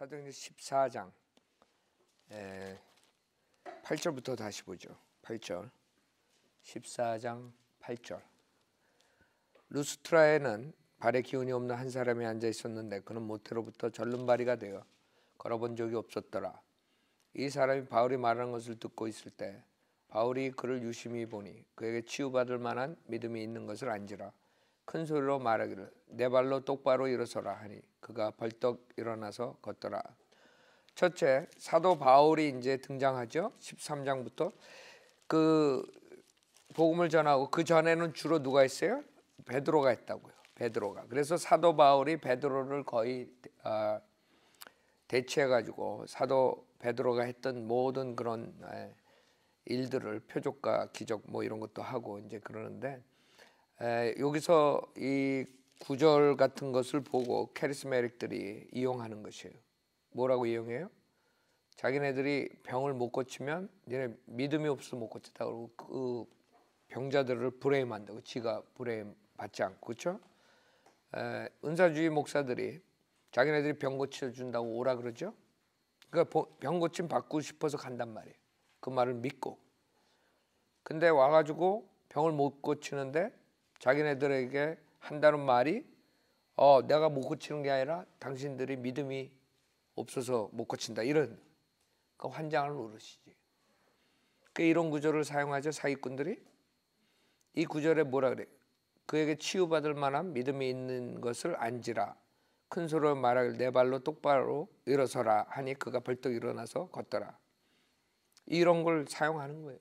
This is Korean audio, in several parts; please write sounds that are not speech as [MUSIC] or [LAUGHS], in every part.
사도행전 14장 8절부터 예, 다시 보죠. 8절 14장 8절 루스트라에는 발에 기운이 없는 한 사람이 앉아 있었는데 그는 모태로부터 절름발이가 되어 걸어본 적이 없었더라. 이 사람이 바울이 말하는 것을 듣고 있을 때 바울이 그를 유심히 보니 그에게 치유받을 만한 믿음이 있는 것을 안지라. 큰 소리로 말하기를 내 발로 똑바로 일어서라 하니 그가 벌떡 일어나서 걷더라. 첫째 사도 바울이 이제 등장하죠. 13장부터 그 복음을 전하고 그 전에는 주로 누가 있어요? 베드로가 있다고요. 베드로가. 그래서 사도 바울이 베드로를 거의 어, 아, 대체해 가지고 사도 베드로가 했던 모든 그런 예, 일들을 표적과 기적 뭐 이런 것도 하고 이제 그러는데 여기서 이 구절 같은 것을 보고 캐리스메릭들이 이용하는 것이에요. 뭐라고 이용해요? 자기네들이 병을 못 고치면 얘네 믿음이 없어못 고쳤다 그러고 그 병자들을 불에 만들고 지가 불에 받지 않고 그렇죠? 은사주의 목사들이 자기네들이 병 고쳐준다고 오라 그러죠? 그러니까 병 고침 받고 싶어서 간단 말이에요. 그 말을 믿고 근데 와가지고 병을 못 고치는데 자기네들에게 한다는 말이 어 내가 못 고치는 게 아니라 당신들이 믿음이 없어서 못 고친다 이런 그 환장을 누르시지그 이런 구절을 사용하죠 사기꾼들이. 이 구절에 뭐라 그래? 그에게 치유받을 만한 믿음이 있는 것을 안지라. 큰 소리로 말하길 내 발로 똑바로 일어서라 하니 그가 벌떡 일어나서 걷더라. 이런 걸 사용하는 거예요.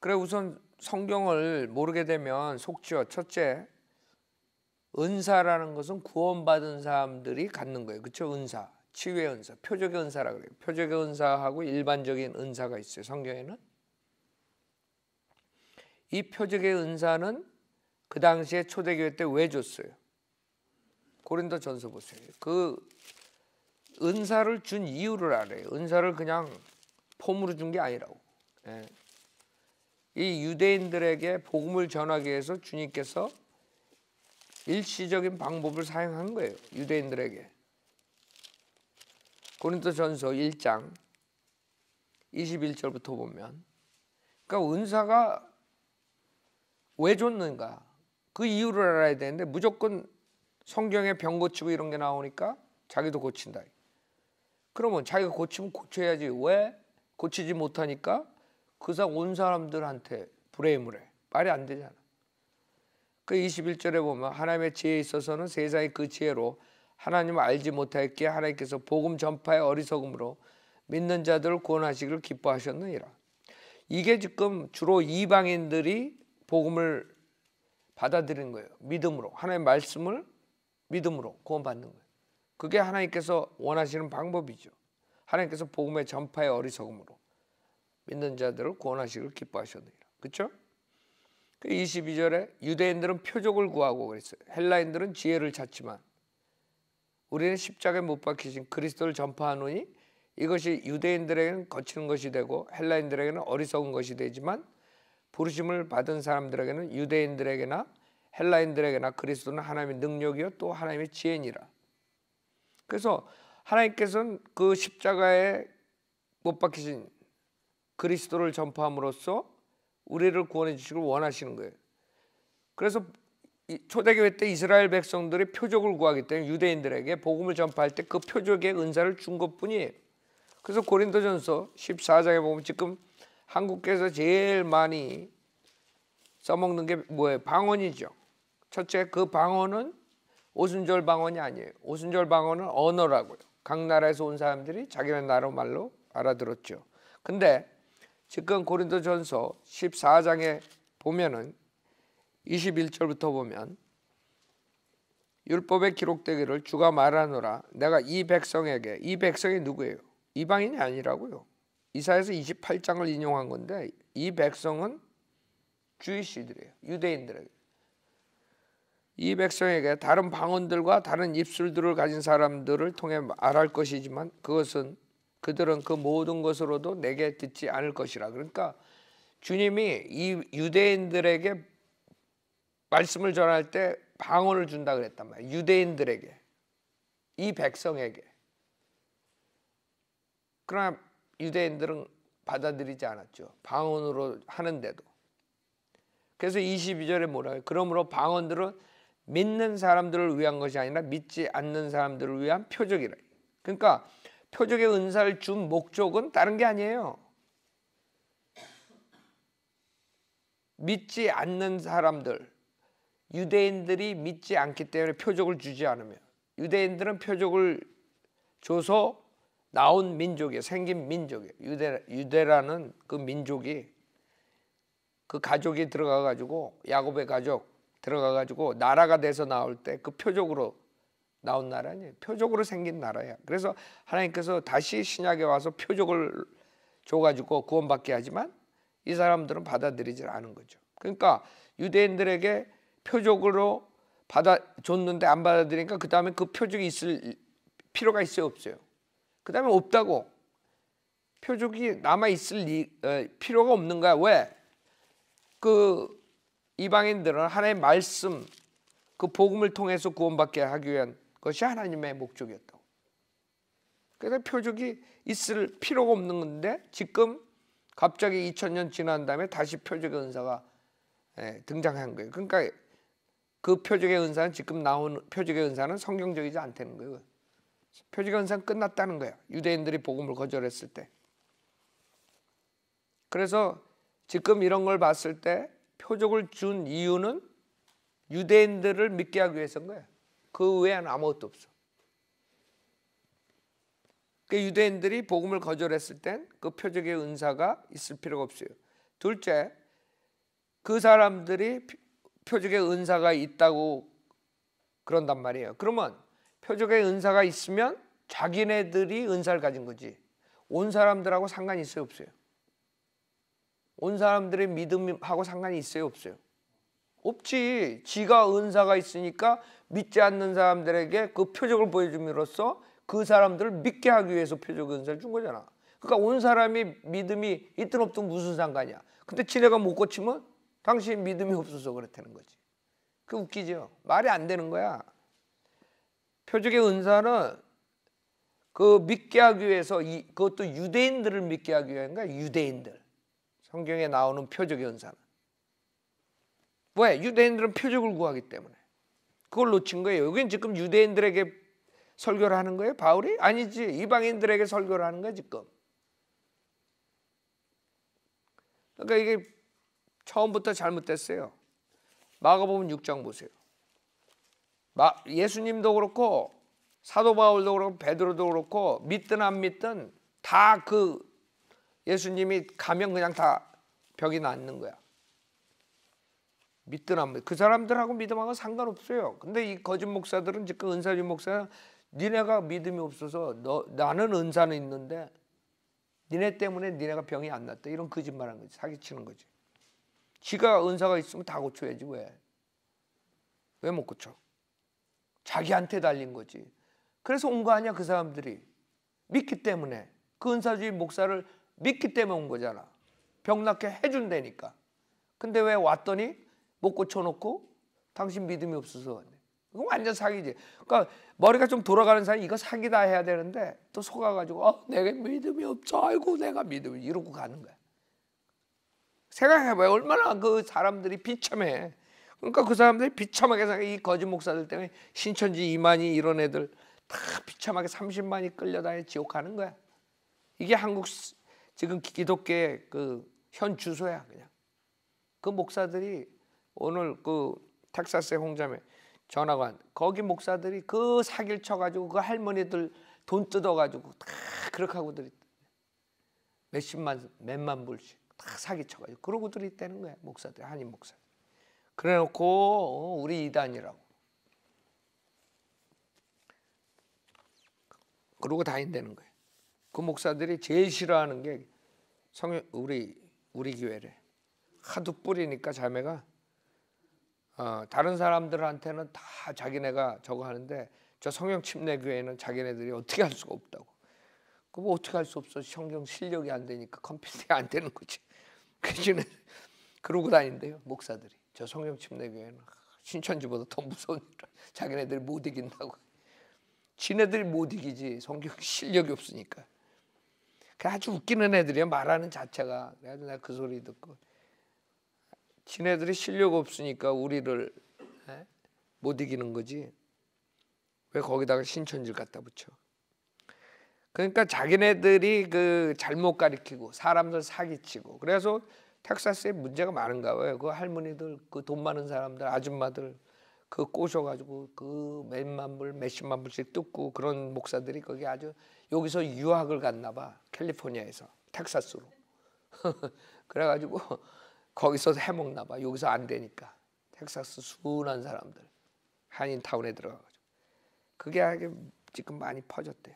그래 우선 성경을 모르게 되면 속지어 첫째 은사라는 것은 구원받은 사람들이 갖는 거예요. 그렇죠? 은사. 치유의 은사, 표적의 은사라 그래요. 표적의 은사하고 일반적인 은사가 있어요. 성경에는 이 표적의 은사는 그 당시에 초대교회 때 왜 줬어요? 고린도 전서 보세요. 그 은사를 준 이유를 알아요. 은사를 그냥 폼으로 준 게 아니라고. 예. 이 유대인들에게 복음을 전하기 위해서 주님께서 일시적인 방법을 사용한 거예요. 유대인들에게. 고린도전서 1장 21절부터 보면 그러니까 은사가 왜 줬는가? 그 이유를 알아야 되는데 무조건 성경에 병 고치고 이런 게 나오니까 자기도 고친다. 그러면 자기가 고치면 고쳐야지 왜 고치지 못하니까 그상 온 사람들한테 불행을 해. 말이 안 되잖아. 그 21절에 보면 하나님의 지혜에 있어서는 세상의 그 지혜로 하나님을 알지 못하였기에 하나님께서 복음 전파의 어리석음으로 믿는 자들을 구원하시기를 기뻐하셨느니라. 이게 지금 주로 이방인들이 복음을 받아들인 거예요. 믿음으로 하나님의 말씀을 믿음으로 구원받는 거예요. 그게 하나님께서 원하시는 방법이죠. 하나님께서 복음의 전파의 어리석음으로. 믿는 자들을 구원하시기를 기뻐하셨느니라. 그렇죠? 그 22절에 유대인들은 표적을 구하고 그랬어요. 헬라인들은 지혜를 찾지만 우리는 십자가에 못 박히신 그리스도를 전파하노니 이것이 유대인들에게는 거치는 것이 되고 헬라인들에게는 어리석은 것이 되지만 부르심을 받은 사람들에게는 유대인들에게나 헬라인들에게나 그리스도는 하나님의 능력이요 또 하나님의 지혜니라. 그래서 하나님께서는 그 십자가에 못 박히신 그리스도를 전파함으로써 우리를 구원해 주시길 원하시는 거예요. 그래서 초대교회 때 이스라엘 백성들이 표적을 구하기 때문에 유대인들에게 복음을 전파할 때 그 표적의 은사를 준 것뿐이에요. 그래서 고린도전서 14장에 보면 지금 한국에서 제일 많이 써먹는 게 뭐예요? 방언이죠. 첫째 그 방언은 오순절 방언이 아니에요. 오순절 방언은 언어라고요. 각 나라에서 온 사람들이 자기네 나라 말로 알아들었죠. 근데 지금 고린도전서 14장에 보면은 21절부터 보면 율법에 기록되기를 주가 말하노라 내가 이 백성에게 이 백성이 누구예요? 이방인이 아니라고요. 이사에서 28장을 인용한 건데 이 백성은 주이시들이에요. 유대인들에게. 이 백성에게 다른 방언들과 다른 입술들을 가진 사람들을 통해 말할 것이지만 그것은 그들은 그 모든 것으로도 내게 듣지 않을 것이라. 그러니까 주님이 이 유대인들에게 말씀을 전할 때 방언을 준다 그랬단 말이에 유대인들에게 이 백성에게. 그러나 유대인들은 받아들이지 않았죠. 방언으로 하는데도. 그래서 22절에 뭐라 해요? 그러므로 방언들은 믿는 사람들을 위한 것이 아니라 믿지 않는 사람들을 위한 표적이라. 그러니까 표적의 은사를 준 목적은 다른 게 아니에요. 믿지 않는 사람들, 유대인들이 믿지 않기 때문에 표적을 주지 않으며 유대인들은 표적을 줘서 나온 민족이 생긴 민족이 유대 유대라는 그 민족이 그 가족이 들어가 가지고 야곱의 가족 들어가 가지고 나라가 돼서 나올 때 그 표적으로 나온 나라 아니에요. 표적으로 생긴 나라야. 그래서 하나님께서 다시 신약에 와서 표적을 줘가지고 구원받게 하지만 이 사람들은 받아들이질 않은 거죠. 그러니까 유대인들에게 표적으로 받아 줬는데 안 받아들이니까 그 다음에 그 표적이 있을 필요가 있어요 없어요. 그 다음에 없다고 표적이 남아 있을 어, 필요가 없는 거야. 왜? 그 이방인들은 하나님의 말씀 그 복음을 통해서 구원받게 하기 위한 그것이 하나님의 목적이었다고. 그래서 표적이 있을 필요가 없는 건데 지금 갑자기 2000년 지난 다음에 다시 표적의 은사가 예, 등장한 거예요. 그러니까 그 표적의 은사는 지금 나온 표적의 은사는 성경적이지 않다는 거예요. 표적의 은사는 끝났다는 거예요. 유대인들이 복음을 거절했을 때. 그래서 지금 이런 걸 봤을 때 표적을 준 이유는 유대인들을 믿게 하기 위해서인 거예요. 그 외에는 아무것도 없어. 그 유대인들이 복음을 거절했을 땐 그 표적의 은사가 있을 필요가 없어요. 둘째, 그 사람들이 표적의 은사가 있다고 그런단 말이에요. 그러면 표적의 은사가 있으면 자기네들이 은사를 가진 거지. 온 사람들하고 상관이 있어요, 없어요? 온 사람들의 믿음하고 상관이 있어요, 없어요? 없지. 지가 은사가 있으니까 믿지 않는 사람들에게 그 표적을 보여줌으로써 그 사람들을 믿게 하기 위해서 표적 은사를 준 거잖아. 그러니까 온 사람이 믿음이 있든 없든 무슨 상관이야. 근데 지네가 못 고치면 당신 믿음이 없어서 그렇다는 거지. 그 웃기죠. 말이 안 되는 거야. 표적의 은사는 그 믿게 하기 위해서 이, 그것도 유대인들을 믿게 하기 위한가 유대인들. 성경에 나오는 표적의 은사는. 왜? 유대인들은 표적을 구하기 때문에. 그걸 놓친 거예요. 여긴 지금 유대인들에게 설교를 하는 거예요, 바울이? 아니지. 이방인들에게 설교를 하는 거야, 지금. 그러니까 이게 처음부터 잘못됐어요. 마가복음 6장 보세요. 예수님도 그렇고 사도 바울도 그렇고 베드로도 그렇고 믿든 안 믿든 다 그 예수님이 가면 그냥 다 벽이 낫는 거야. 믿더라면 그 사람들하고 믿음하고 상관없어요. 근데 이 거짓 목사들은 지금 그 은사주 목사는 니네가 믿음이 없어서 너 나는 은사는 있는데 니네 때문에 니네가 병이 안 났다 이런 거짓말한 거지 사기치는 거지. 지가 은사가 있으면 다 고쳐야지 왜? 왜 못 고쳐? 자기한테 달린 거지. 그래서 온 거 아니야 그 사람들이 믿기 때문에 그 은사주의 목사를 믿기 때문에 온 거잖아. 병 낫게 해준다니까. 근데 왜 왔더니 못 고쳐놓고 당신 믿음이 없어서 그네거 완전 사기지. 그러니까 머리가 좀 돌아가는 사람이 이거 사기다 해야 되는데 또 속아가지고 어, 내가 믿음이 없어. 아이고 내가 믿음이 이러고 가는 거야. 생각해봐요. 얼마나 그 사람들이 비참해. 그러니까 그 사람들이 비참하게 생각해. 이 거짓 목사들 때문에 신천지 이만희 이런 애들 다 비참하게 30만이 끌려다니 지옥 가는 거야. 이게 한국 지금 기독교의 그 현 주소야 그냥. 그 목사들이 오늘 그 텍사스의 홍자매 전화관 거기 목사들이 그 사기를 쳐가지고 그 할머니들 돈 뜯어가지고 다 그렇게 하고들이 몇십만 몇만 불씩 다 사기 쳐가지고 그러고들이 있다는 거야 목사들 한인 목사. 그래놓고 어, 우리 이단이라고. 그러고 다닌다는 거야그 목사들이 제일 싫어하는 게 성령 우리 우리 교회래. 하도 뿌리니까 자매가 어, 다른 사람들한테는 다 자기네가 저거 하는데 저 성령 침례 교회는 자기네들이 어떻게 할 수가 없다고. 그뭐 어떻게 할 수 없어? 성경 실력이 안 되니까 컴퓨터에 안 되는 거지. [LAUGHS] 그지는 그러고 다닌대요 목사들이. 저 성령 침례 교회는 신천지보다 더 무서운 일. [LAUGHS] 자기네들이 못 이긴다고. 지네들이 못 이기지 성경 [LAUGHS] 실력이 없으니까. 아주 웃기는 애들이야 말하는 자체가. 그래서 내가 그 소리 듣고 지네들이 실력 없으니까 우리를 못 이기는 거지. 왜 거기다가 신천지를 갖다 붙여? 그러니까 자기네들이 그 잘못 가리키고 사람들 사기치고 그래서 텍사스에 문제가 많은가 봐요. 그 할머니들, 그 돈 많은 사람들, 아줌마들 그 꼬셔가지고 그 몇만 불, 몇십만 불씩 뜯고 그런 목사들이 거기 아주 여기서 유학을 갔나 봐 캘리포니아에서 텍사스로 [LAUGHS] 그래가지고 거기서 해먹나 봐. 여기서 안 되니까. 텍사스 순한 사람들. 한인타운에 들어가가지고. 그게 지금 많이 퍼졌대요.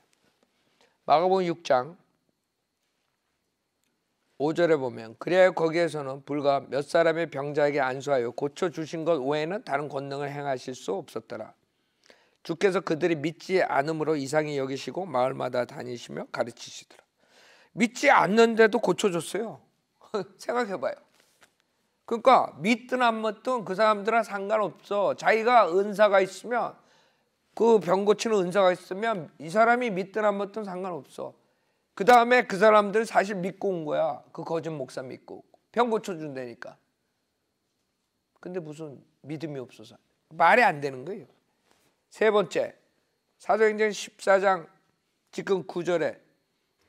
마가복 6장 5절에 보면 그래야 거기에서는 불과 몇 사람의 병자에게 안수하여 고쳐 주신 것 외에는 다른 권능을 행하실 수 없었더라. 주께서 그들이 믿지 않음으로 이상히 여기시고 마을마다 다니시며 가르치시더라. 믿지 않는데도 고쳐줬어요. [LAUGHS] 생각해봐요. 그러니까 믿든 안 믿든 그 사람들은 상관없어. 자기가 은사가 있으면 그 병 고치는 은사가 있으면 이 사람이 믿든 안 믿든 상관없어. 그 다음에 그 사람들 은 사실 믿고 온 거야. 그 거짓 목사 믿고 병 고쳐준다니까. 근데 무슨 믿음이 없어서 말이 안 되는 거예요. 세 번째 사도행전 14장 지금 9절에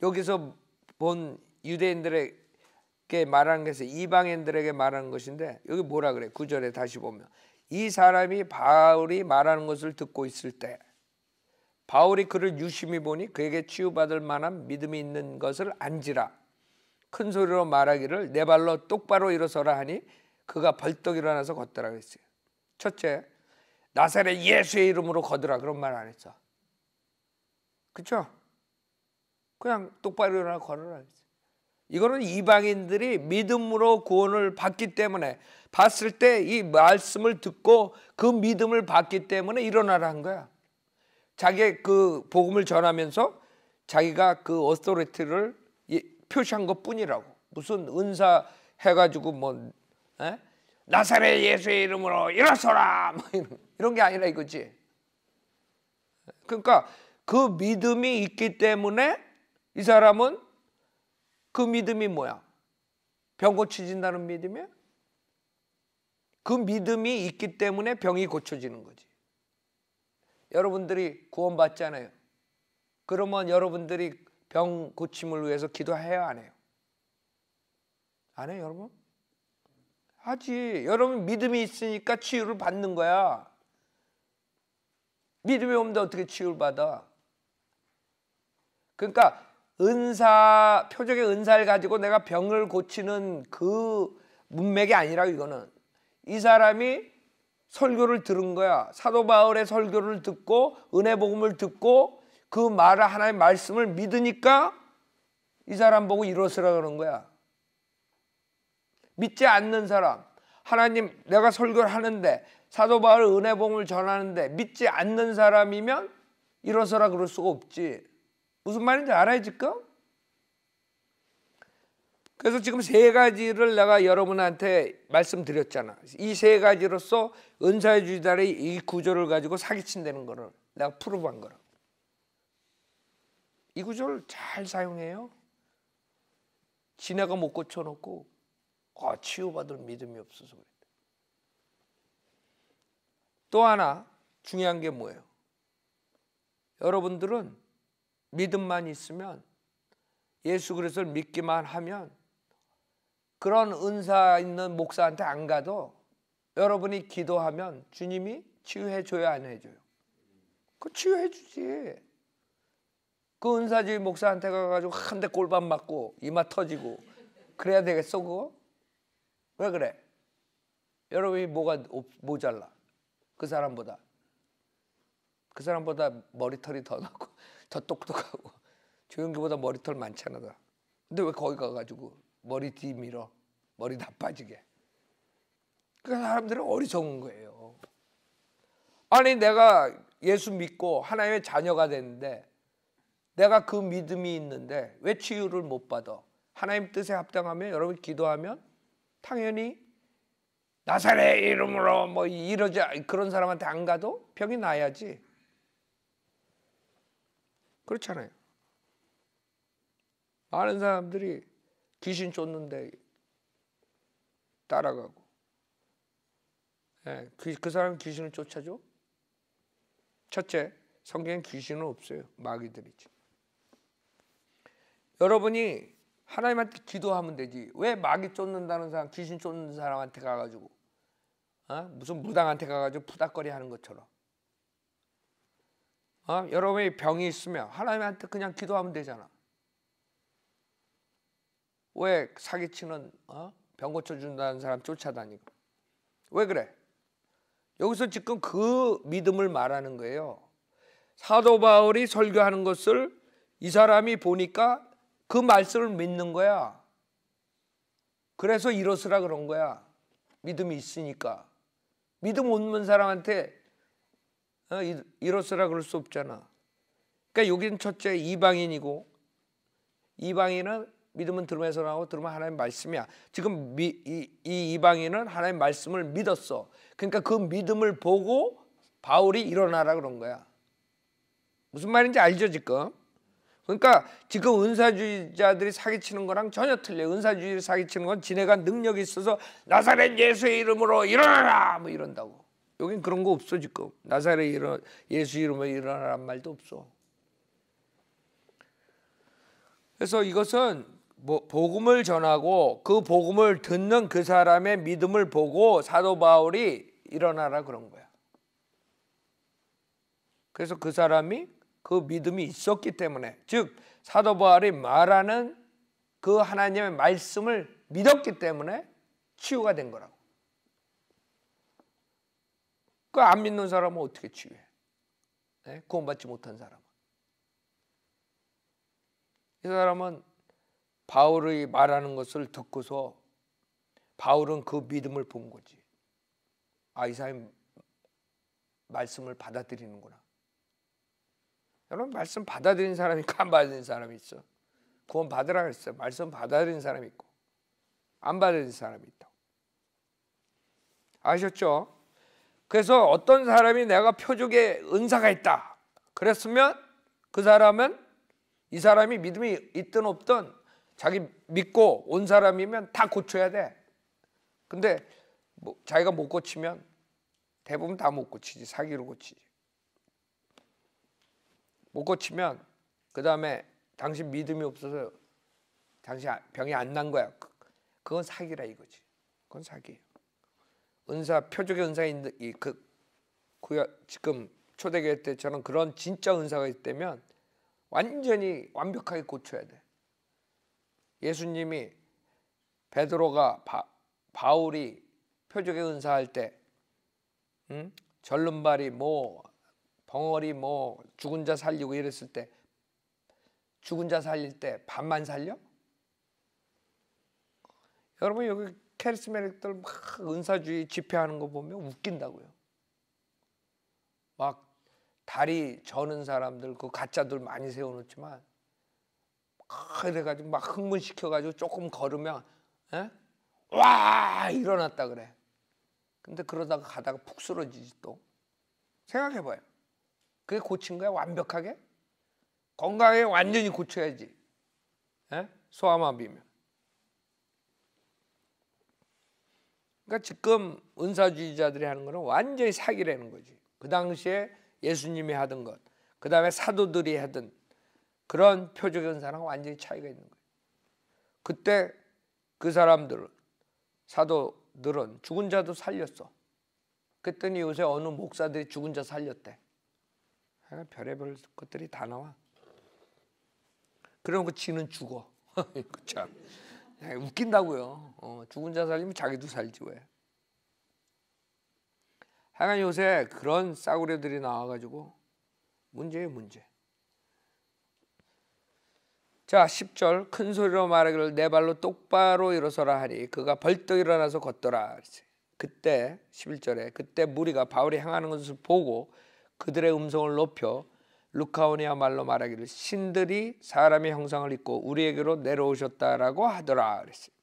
여기서 본 유대인들의 이렇게 말하는 것은 이방인들에게 말하는 것인데 여기 뭐라 그래? 구절에 다시 보면 이 사람이 바울이 말하는 것을 듣고 있을 때 바울이 그를 유심히 보니 그에게 치유받을 만한 믿음이 있는 것을 안지라 큰 소리로 말하기를 내 발로 똑바로 일어서라 하니 그가 벌떡 일어나서 걷더라 그랬어요. 첫째 나사렛 예수의 이름으로 걷으라 그런 말 안 했어. 그렇죠? 그냥 똑바로 일어나 걸으라 그랬어. 이거는 이방인들이 믿음으로 구원을 받기 때문에 봤을 때 이 말씀을 듣고 그 믿음을 받기 때문에 일어나라 한 거야. 자기 의그 복음을 전하면서 자기가 그 어스토리티를 표시한 것 뿐이라고. 무슨 은사 해가지고 뭐 에? 나사렛 예수의 이름으로 일어서라 뭐 이런, 이런 게 아니라 이거지. 그러니까 그 믿음이 있기 때문에 이 사람은 그 믿음이 뭐야? 병 고쳐진다는 믿음이야? 그 믿음이 있기 때문에 병이 고쳐지는 거지. 여러분들이 구원받잖아요. 그러면 여러분들이 병 고침을 위해서 기도해야 안 해요? 안 해요, 여러분? 하지. 여러분 믿음이 있으니까 치유를 받는 거야. 믿음이 없는데 어떻게 치유를 받아? 그러니까 은사 표적의 은사를 가지고 내가 병을 고치는 그 문맥이 아니라 이거는 이 사람이 설교를 들은 거야. 사도 바울의 설교를 듣고 은혜 복음을 듣고 그 말을 하나의 말씀을 믿으니까 이 사람 보고 이러으라 그러는 거야. 믿지 않는 사람 하나님 내가 설교를 하는데 사도 바울 은혜 복음을 전하는데 믿지 않는 사람이면 이러서라 그럴 수가 없지. 무슨 말인지 알아야 지금? 그래서 지금 세 가지를 내가 여러분한테 말씀드렸잖아. 이 세 가지로서 은사의 주의달의 이 구조를 가지고 사기친다는 거를 내가 풀어본 거라. 이 구조를 잘 사용해요. 지네가 못 고쳐놓고 아, 치유받을 믿음이 없어서 그래. 또 하나 중요한 게 뭐예요? 여러분들은 믿음만 있으면 예수 그리스도를 믿기만 하면 그런 은사 있는 목사한테 안 가도 여러분이 기도하면 주님이 치유해 줘야 안 해줘요. 그 치유해 주지. 그 은사주의 목사한테 가가지고 한대 골반 맞고 이마 터지고 그래야 되겠어 그거? 왜 그래? 여러분이 뭐가 모자라? 그 사람보다 그 사람보다 머리털이 더 나고 더 똑똑하고 조용기보다 머리털 많잖아. 다. 근데 왜 거기 가가지고 머리 뒤 밀어 머리 나빠지게. 그 그러니까 사람들은 어리석은 거예요. 아니 내가 예수 믿고 하나님의 자녀가 됐는데 내가 그 믿음이 있는데 왜 치유를 못 받아? 하나님 뜻에 합당하면 여러분 기도하면 당연히 나사렛 이름으로 뭐 이러지 그런 사람한테 안 가도 병이 나야지. 그렇잖아요. 많은 사람들이 귀신 쫓는데 따라가고 예, 그, 그 사람 귀신을 쫓아줘? 첫째, 성경에 귀신은 없어요. 마귀들이죠. 여러분이 하나님한테 기도하면 되지. 왜 마귀 쫓는다는 사람, 귀신 쫓는 사람한테 가가지고 어? 무슨 무당한테 가가지고 푸닥거리 하는 것처럼 어? 여러분이 병이 있으면 하나님한테 그냥 기도하면 되잖아. 왜 사기치는 어? 병 고쳐준다는 사람 쫓아다니고 왜 그래? 여기서 지금 그 믿음을 말하는 거예요. 사도 바울이 설교하는 것을 이 사람이 보니까 그 말씀을 믿는 거야. 그래서 이러으라 그런 거야. 믿음이 있으니까. 믿음 없는 사람한테 어, 이로스라 그럴 수 없잖아. 그러니까 여기는 첫째 이방인이고 이방인은 믿음은 들음에서 나오고 들음은 하나님 말씀이야. 지금 미, 이, 이 이방인은 하나님 말씀을 믿었어. 그러니까 그 믿음을 보고 바울이 일어나라 그런 거야. 무슨 말인지 알죠 지금? 그러니까 지금 은사주의자들이 사기치는 거랑 전혀 틀려. 은사주의를 사기치는 건 지네가 능력이 있어서 나사렛 예수의 이름으로 일어나라 뭐 이런다고. 여긴 그런 거 없어 지금. 나사렛 일어 예수 이름으 일어나란 말도 없어. 그래서 이것은 뭐 복음을 전하고 그 복음을 듣는 그 사람의 믿음을 보고 사도 바울이 일어나라 그런 거야. 그래서 그 사람이 그 믿음이 있었기 때문에 즉 사도 바울이 말하는 그 하나님의 말씀을 믿었기 때문에 치유가 된 거라고. 그안 믿는 사람은 어떻게 치유해? 네? 구원받지 못한 사람은. 이 사람은 바울의 말하는 것을 듣고서 바울은 그 믿음을 본 거지. 아, 이 사람이 말씀을 받아들이는구나. 여러분 말씀 받아들인 사람이 있고 안 받아들인 사람이 있어. 구원 받으라 그랬어요. 말씀 받아들인 사람이 있고 안 받아들인 사람이 있다 아셨죠? 그래서 어떤 사람이 내가 표적의 은사가 있다. 그랬으면 그 사람은 이 사람이 믿음이 있든 없든 자기 믿고 온 사람이면 다 고쳐야 돼. 근데 뭐 자기가 못 고치면 대부분 다 못 고치지. 사기로 고치지. 못 고치면 그 다음에 당신 믿음이 없어서 당신 병이 안 난 거야. 그, 그건 사기라 이거지. 그건 사기예요. 은사 표적의 은사인 그 구약 지금 초대교회 때처럼 그런 진짜 은사가 있다면 완전히 완벽하게 고쳐야 돼. 예수님이 베드로가 바, 울이 표적의 은사할 때 음? 절름발이 뭐 벙어리 뭐 죽은 자 살리고 이랬을 때 죽은 자 살릴 때 반만 살려? 여러분 여기 캐리스메릭들 막 은사주의 집회하는 거 보면 웃긴다고요. 막 다리 저는 사람들 그 가짜들 많이 세워놓지만 그래가지고 막 흥분시켜가지고 조금 걸으면 에? 예? 와 일어났다 그래. 근데 그러다가 가다가 푹 쓰러지지 또. 생각해봐요. 그게 고친 거야 완벽하게? 건강에 완전히 고쳐야지. 에? 예? 소아마비면. 그러니까 지금 은사주의자들이 하는 거는 완전히 사기라는 거지. 그 당시에 예수님이 하던 것, 그 다음에 사도들이 하던 그런 표적 은사랑 완전히 차이가 있는 거예요. 그때 그 사람들은 사도들은 죽은 자도 살렸어. 그랬더니 요새 어느 목사들이 죽은 자 살렸대. 아, 별의별 것들이 다 나와. 그럼 그 지는 죽어. 참. [LAUGHS] 아, 웃긴다고요. 어, 죽은 자 살리면 자기도 살지 왜. 하여간 요새 그런 싸구려들이 나와가지고 문제예요 문제. 자 10절 큰 소리로 말하기를 내 발로 똑바로 일어서라 하니 그가 벌떡 일어나서 걷더라. 그때 11절에 그때 무리가 바울이 향하는 것을 보고 그들의 음성을 높여 루카오니아말로 말하기를 신들이 사람의 형상을 입고 우리에게로 내려오셨다라고 하더라 그랬어요.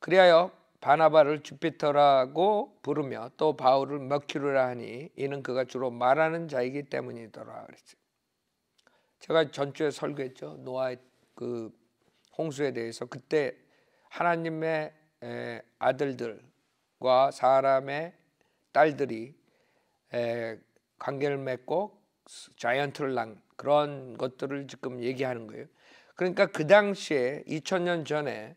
그리하여 바나바를 주피터라고 부르며 또 바울을 머큐르라 하니 이는 그가 주로 말하는 자이기 때문이더라 그랬어요. 제가 전주에 설교했죠. 노아의 그 홍수에 대해서 그때 하나님의 아들들과 사람의 딸들이 관계를 맺고 자이언트를 난 그런 것들을 지금 얘기하는 거예요. 그러니까 그 당시에 2000년 전에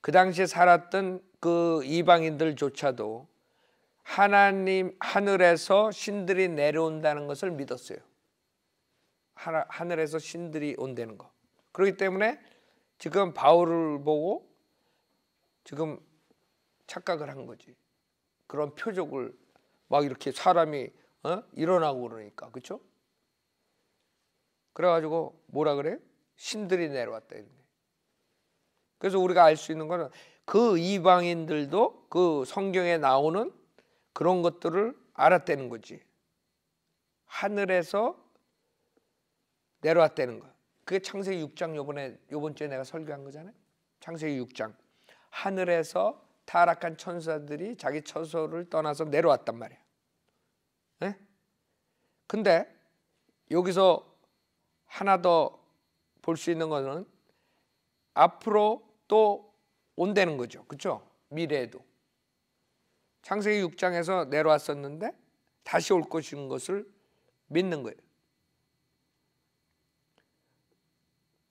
그 당시에 살았던 그 이방인들조차도 하나님 하늘에서 신들이 내려온다는 것을 믿었어요. 하나, 하늘에서 신들이 온다는 거. 그렇기 때문에 지금 바울을 보고 지금 착각을 한 거지. 그런 표적을 막 이렇게 사람이 어? 일어나고 그러니까 그렇죠? 그래가지고 뭐라 그래? 신들이 내려왔다 이런 데. 그래서 우리가 알 수 있는 거는 그 이방인들도 그 성경에 나오는 그런 것들을 알았다는 거지. 하늘에서 내려왔다는 거. 그게 창세기 6장 요번에 요번 주에 내가 설교한 거잖아요. 창세기 6장. 하늘에서 타락한 천사들이 자기 처소를 떠나서 내려왔단 말이야. 예? 근데 여기서 하나 더 볼 수 있는 것은 앞으로 또 온다는 거죠. 그렇죠? 미래에도. 창세기 6장에서 내려왔었는데 다시 올 것인 것을 믿는 거예요.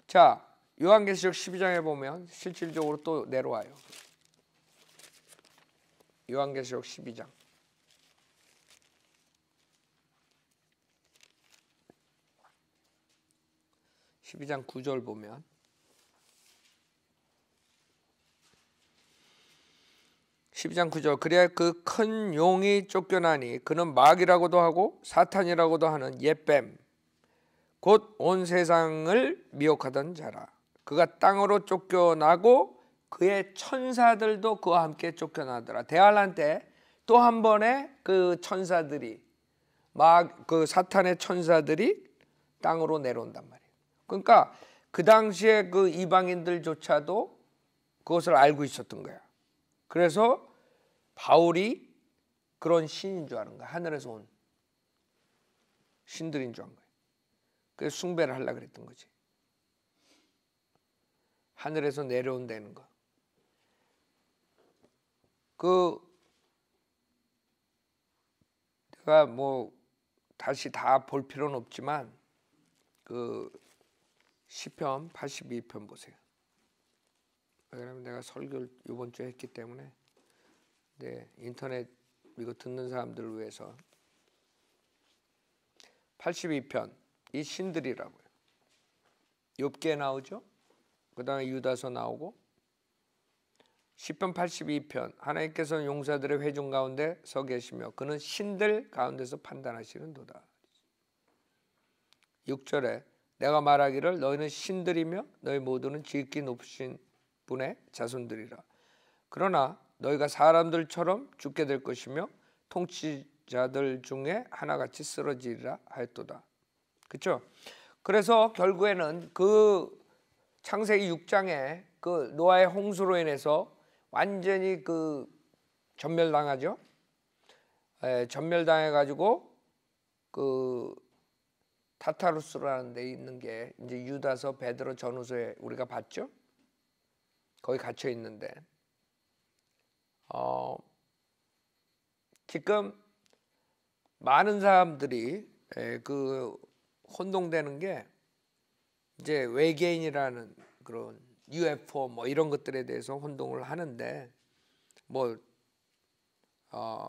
자, 요한계시록 12장에 보면 실질적으로 또 내려와요. 요한계시록 12장. 12장 9절 보면 1 2장9절 그래야 그 큰 용이 쫓겨나니 그는 마귀라고도 하고 사탄이라고도 하는 옛뱀 곧 온 세상을 미혹하던 자라 그가 땅으로 쫓겨나고 그의 천사들도 그와 함께 쫓겨나더라 대할란 때 또 한 번에 그 천사들이 막 그 사탄의 천사들이 땅으로 내려온단 말이에요 그러니까 그 당시에 그 이방인들조차도 그것을 알고 있었던 거야. 그래서 바울이 그런 신인 줄 아는 거야. 하늘에서 온 신들인 줄안 거야. 그래서 숭배를 하려 그랬던 거지. 하늘에서 내려온다는 거. 그 내가 뭐 다시 다 볼 필요는 없지만 그 시편 82편 보세요. 왜냐면 내가 설교를 이번 주에 했기 때문에 네, 인터넷 이거 듣는 사람들을 위해서 82편 이 신들이라고요. 욥기 나오죠. 그다음에 유다서 나오고 시편 82편 하나님께서 용사들의 회중 가운데 서 계시며 그는 신들 가운데서 판단하시는도다. 6절에 내가 말하기를 너희는 신들이며 너희 모두는 지극히 높으신 분의 자손들이라. 그러나 너희가 사람들처럼 죽게 될 것이며 통치자들 중에 하나같이 쓰러지리라 하였도다. 그렇죠? 그래서 결국에는 그 창세기 6장에 그 노아의 홍수로 인해서 완전히 그 전멸당하죠. 에, 예, 전멸당해 가지고 그 타타루스라는 데 있는 게 이제 유다서 베드로 전후서에 우리가 봤죠? 거기 갇혀 있는데 어, 지금 많은 사람들이 예, 그 혼동되는 게 이제 외계인이라는 그런 UFO 뭐 이런 것들에 대해서 혼동을 하는데 뭐 어,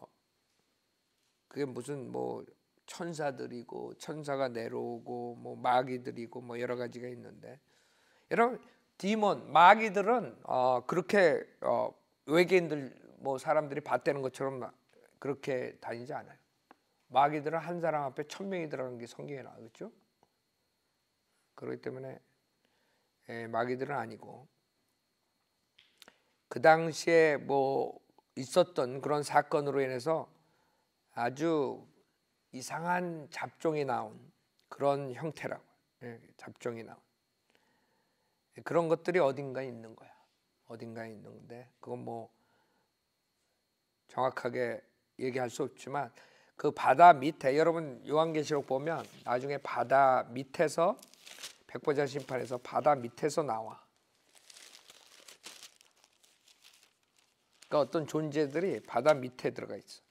그게 무슨 뭐 천사들이고 천사가 내려오고 뭐 마귀들이고 뭐 여러 가지가 있는데 여러분 디몬 마귀들은 어, 그렇게 어, 외계인들 뭐 사람들이 봤다는 것처럼 그렇게 다니지 않아요. 마귀들은 한 사람 앞에 천 명이 들어가는 게 성경에 나오죠. 그렇죠? 그렇기 때문에 예, 마귀들은 아니고 그 당시에 뭐 있었던 그런 사건으로 인해서 아주 이상한 잡종이 나온 그런 형태라고 예, 잡종이 나온 예, 그런 것들이 어딘가 있는 거야. 어딘가 있는 건데 그건 뭐 정확하게 얘기할 수 없지만 그 바다 밑에 여러분 요한계시록 보면 나중에 바다 밑에서 백보자 심판에서 바다 밑에서 나와. 그러니까 어떤 존재들이 바다 밑에 들어가 있어.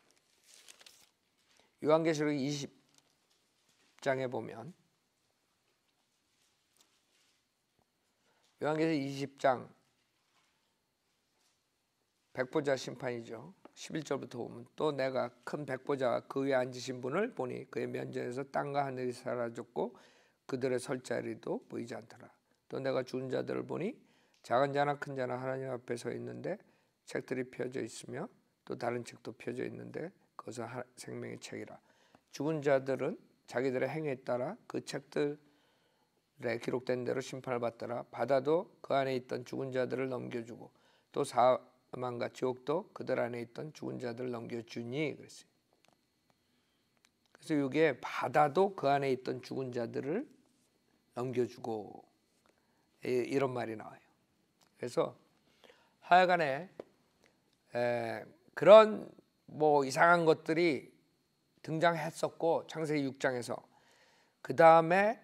요한계시록 20장에 보면 요한계시록 20장 백보자 심판이죠. 11절부터 보면 또 내가 큰 백보자와 그 위에 앉으신 분을 보니 그의 면전에서 땅과 하늘이 사라졌고 그들의 설 자리도 보이지 않더라. 또 내가 죽은 자들을 보니 작은 자나 큰 자나 하나님 앞에 서 있는데 책들이 펴져 있으며 또 다른 책도 펴져 있는데 그것은 생명의 책이라. 죽은 자들은 자기들의 행위에 따라 그 책들에 기록된 대로 심판을 받더라. 받아도그 안에 있던 죽은 자들을 넘겨주고 또 사망과 지옥도 그들 안에 있던 죽은 자들을 넘겨주니 그랬어요. 그래서 이게 받아도그 안에 있던 죽은 자들을 넘겨주고 이런 말이 나와요. 그래서 하여간에 그런 뭐 이상한 것들이 등장했었고 창세기 6장에서 그 다음에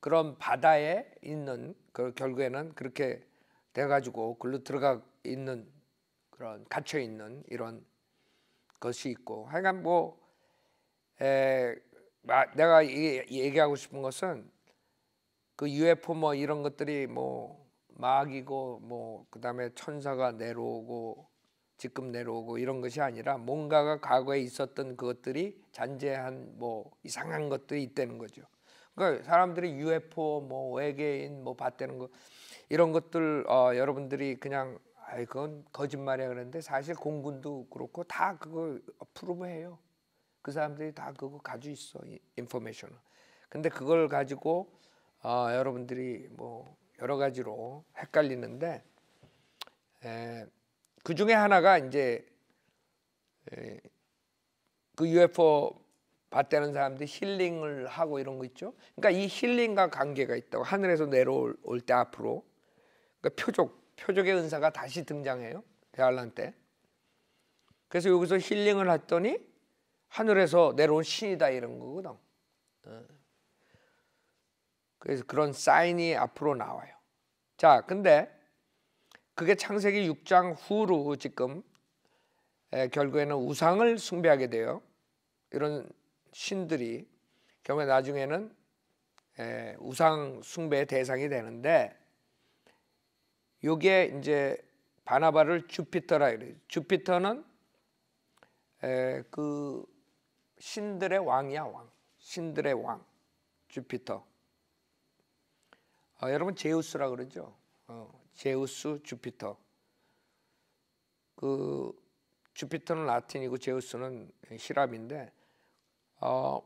그런 바다에 있는 그 결국에는 그렇게 돼가지고 글로 들어가 있는 그런 갇혀 있는 이런 것이 있고 하여간 뭐 에, 마, 내가 얘기하고 싶은 것은 그 UFO 뭐 이런 것들이 뭐 마귀고 뭐 그다음에 천사가 내려오고 지금 내려오고 이런 것이 아니라 뭔가가 과거에 있었던 그것들이 잔재한 뭐 이상한 것들이 있다는 거죠. 그러니까 사람들이 UFO 뭐 외계인 뭐 봤다는 거 이런 것들 어, 여러분들이 그냥 아이 그건 거짓말이야 그러데 사실 공군도 그렇고 다 그거 프로브해요. 그 사람들이 다 그거 가지고 있어 인포메이션을. 근데 그걸 가지고 어, 여러분들이 뭐 여러 가지로 헷갈리는데 에, 그 중에 하나가 이제 그 UFO 봤다는 사람들이 힐링을 하고 이런 거 있죠. 그러니까 이 힐링과 관계가 있다고 하늘에서 내려올 때 앞으로 그러니까 표적 표적의 은사가 다시 등장해요. 대환란 때. 그래서 여기서 힐링을 했더니 하늘에서 내려온 신이다 이런 거거든. 어. 그래서 그런 사인이 앞으로 나와요. 자, 근데 그게 창세기 6장 후로 지금 결국에는 우상을 숭배하게 돼요. 이런 신들이 결국에 나중에는 우상 숭배의 대상이 되는데 요게 이제 바나바를 주피터라 그래요. 주피터는 그 신들의 왕이야 왕. 신들의 왕 주피터. 아, 여러분 제우스라 그러죠. 어, 제우스, 주피터. 그 주피터는 라틴이고 제우스는 히랍인데 어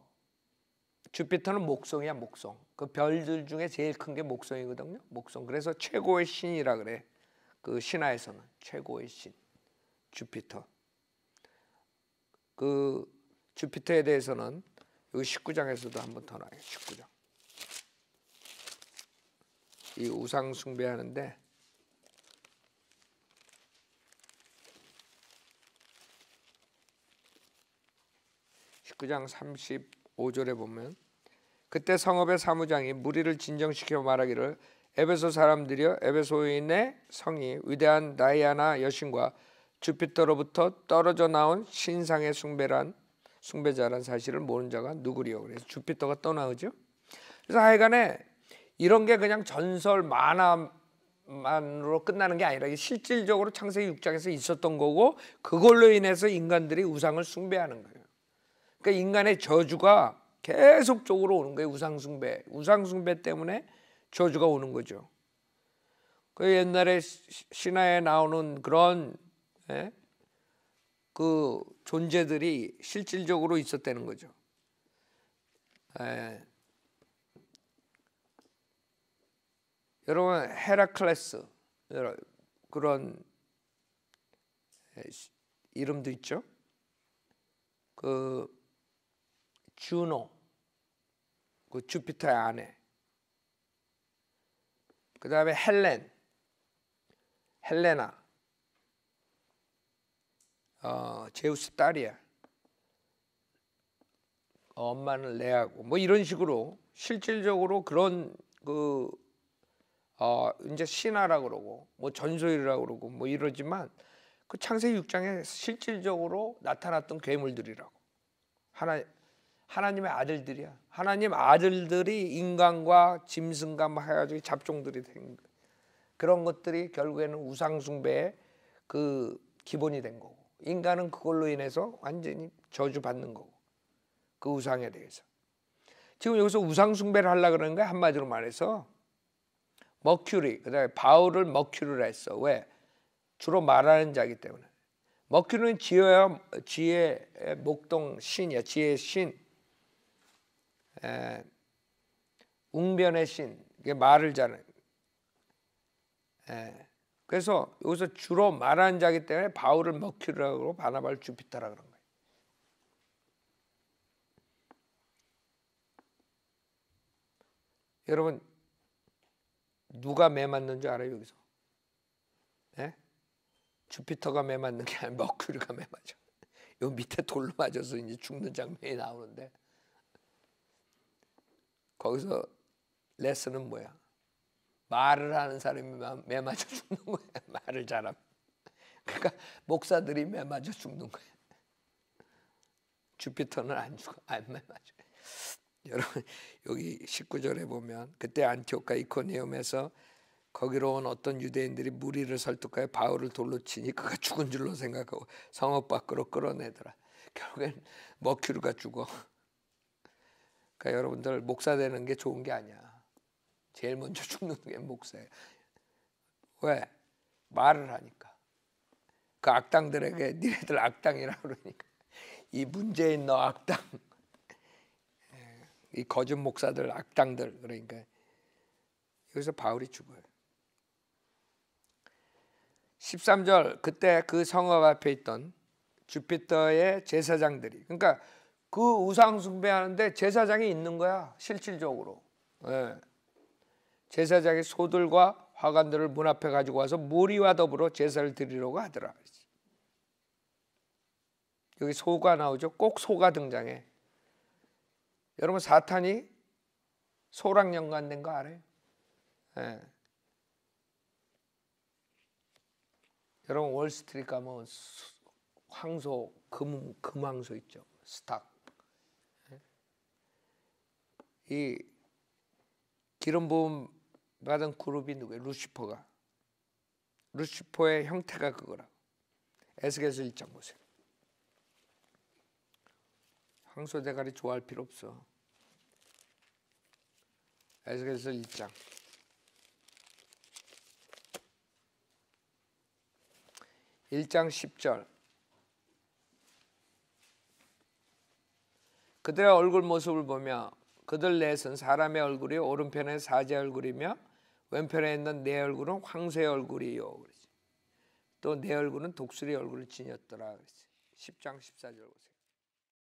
주피터는 목성이야 목성. 그 별들 중에 제일 큰 게 목성이거든요. 목성. 그래서 최고의 신이라 그래. 그 신화에서는 최고의 신 주피터. 그 주피터에 대해서는 이 19장에서도 한번 더나요 19장. 이 우상 숭배하는데 19장 35절에 보면 그때 성읍의 사무장이 무리를 진정시켜 말하기를 에베소 사람들이여 에베소인의 성이 위대한 다이아나 여신과 주피터로부터 떨어져 나온 신상의 숭배란 숭배자란 사실을 모르는 자가 누구리요 그래서 주피터가 떠나오죠 그래서 하여간에 이런 게 그냥 전설 만화만으로 끝나는 게 아니라 실질적으로 창세기 6장에서 있었던 거고 그걸로 인해서 인간들이 우상을 숭배하는 거예요 그러니까 인간의 저주가 계속적으로 오는 거예요. 우상숭배. 우상숭배 때문에 저주가 오는 거죠. 그 옛날에 신화에 나오는 그런 예? 그 존재들이 실질적으로 있었다는 거죠. 예. 여러분 헤라클레스 그런 예, 이름도 있죠. 그 주노 그 주피터의 아내 그 다음에 헬렌 헬레나 어, 제우스 딸이야 어, 엄마는 레아고 뭐 이런 식으로 실질적으로 그런 그 어, 이제 신화라 그러고 뭐 전소일이라 그러고 뭐 이러지만 그 창세기 6장에 실질적으로 나타났던 괴물들이라고 하나 하나님의 아들들이야. 하나님 아들들이 인간과 짐승과 막해지 잡종들이 된 그런 것들이 결국에는 우상숭배의 그 기본이 된 거고 인간은 그걸로 인해서 완전히 저주받는 거고 그 우상에 대해서 지금 여기서 우상숭배를 하려 그러는 거 한마디로 말해서 머큐리 그다음에 바울을 머큐리라 했어 왜 주로 말하는 자기 때문에 머큐리는 지혜 지혜 목동 신이야 지혜신 에, 웅변의 신, 그게 말을 잘해. 에, 그래서 여기서 주로 말하는 자기 때문에 바울을 머큐리라고 그러바나 주피터라 그런 거예요. 여러분 누가 매 맞는 줄 알아요 여기서? 네? 주피터가 매 맞는 게 아니라 머큐리가 [LAUGHS] 매 맞아. 요 밑에 돌로 맞아서 이제 죽는 장면이 나오는데 거기서 레슨은 뭐야? 말을 하는 사람이 매 맞아 죽는 거야. [LAUGHS] 말을 잘함. 그러니까 목사들이 매 맞아 죽는 거야. 주피터는 안 죽어. 안매 맞아. 여러분 여기 19절에 보면 그때 안티오카 이코니움에서 거기로 온 어떤 유대인들이 무리를 설득하여 바울을 돌로 치니 그가 죽은 줄로 생각하고 성읍 밖으로 끌어내더라. 결국엔 머큐르가 죽어. 그러니까 여러분들 목사 되는 게 좋은 게 아니야. 제일 먼저 [LAUGHS] 죽는 게 목사예요. 왜? 말을 하니까. 그 악당들에게 음. 니네들 악당이라 그러니까. 이 문재인 너 악당. 예, 이 거짓 목사들 악당들 그러니까 여기서 바울이 죽어요. 13절 그때 그 성읍 앞에 있던 주피터의 제사장들이 그러니까 그 우상 숭배하는데 제사장이 있는 거야 실질적으로. 네. 예. 제사장이 소들과 화관들을 문 앞에 가지고 와서 모리와 더불어 제사를 드리려고 하더라. 여기 소가 나오죠. 꼭 소가 등장해. 여러분 사탄이 소랑 연관된 거 알아요? 네. 여러분 월스트리트 가면 뭐 황소, 금, 금황소 있죠. 스탁. 이 기름 부음 받은 그룹이 누구예요? 루시퍼가. 루시퍼의 형태가 그거라. 에스겔서 1장 보세요. 황소 대가리 좋아할 필요 없어. 에스겔서 1장. 일장1절 그들의 얼굴 모습을 보며 그들 넷은 사람의 얼굴이 오른편에 사제 얼굴이며 왼편에 있는 내 얼굴은 황새 얼굴이요. 또내 얼굴은 독수리 얼굴을 지녔더라. 10장 14절 보세요.